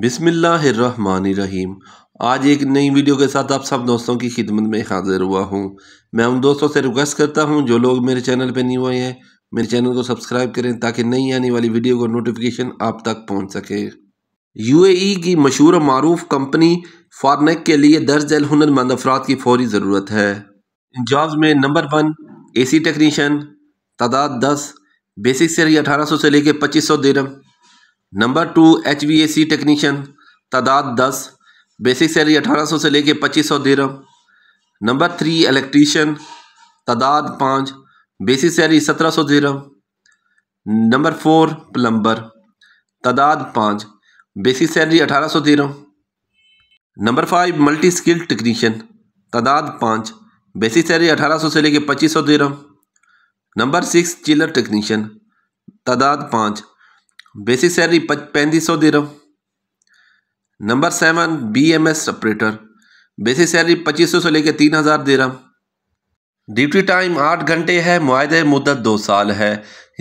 बिसमीम आज एक नई वीडियो के साथ आप सब दोस्तों की खिदमत में हाजिर हुआ हूँ मैं उन दोस्तों से रिक्वेस्ट करता हूँ जो लोग मेरे चैनल पर नहीं हुए हैं मेरे चैनल को सब्सक्राइब करें ताकि नई आने वाली वीडियो का नोटिफिकेशन आप तक पहुँच सके यूएई की मशहूर मरूफ कंपनी फारनेक के लिए दर्ज हुनरमंद अफराद की फौरी ज़रूरत है जॉब्स में number one A C technician तादाद दस बेसिक सैलरी अठारह सौ से लेकर पच्चीस सौ दिरम number two H V A C technician तादाद दस बेसिक सैलरी अठारह सौ से लेके पच्चीस सौ दिरम नंबर थ्री इलेक्ट्रीशियन तादाद पाँच बेसिक सैलरी सत्रह सौ दिरम नंबर फोर प्लम्बर तादाद पाँच बेसिक सैलरी अठारह सौ दिरम number five multi skill technician तादाद पाँच बेसिक सैलरी अठारह सौ से लेके पच्चीस सौ दिरम नंबर सिक्स चिलर टेक्नीशियन तादाद पाँच बेसिक सैलरी पैंतीस सौ दे रहा हूँ number seven B M S operator basic salary पच्चीस सौ से लेकर तीन हज़ार दे हूँ ड्यूटी टाइम आठ घंटे है माहे मुद्दत दो साल है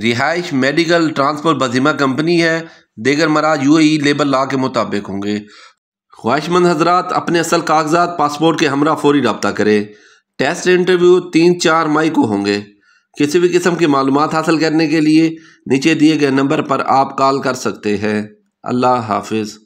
रिहाइश मेडिकल ट्रांसपोर्ट बजीमा कंपनी है देगर मराज यू ए लेबर ला के मुताबिक होंगे ख्वाहिशमंद हजरात अपने असल कागजात पासपोर्ट के हमरा फौरी रबता करें टेस्ट इंटरव्यू तीन चार मई को होंगे किसी भी किस्म की मालूम हासिल करने के लिए नीचे दिए गए नंबर पर आप कॉल कर सकते हैं अल्लाह हाफिज़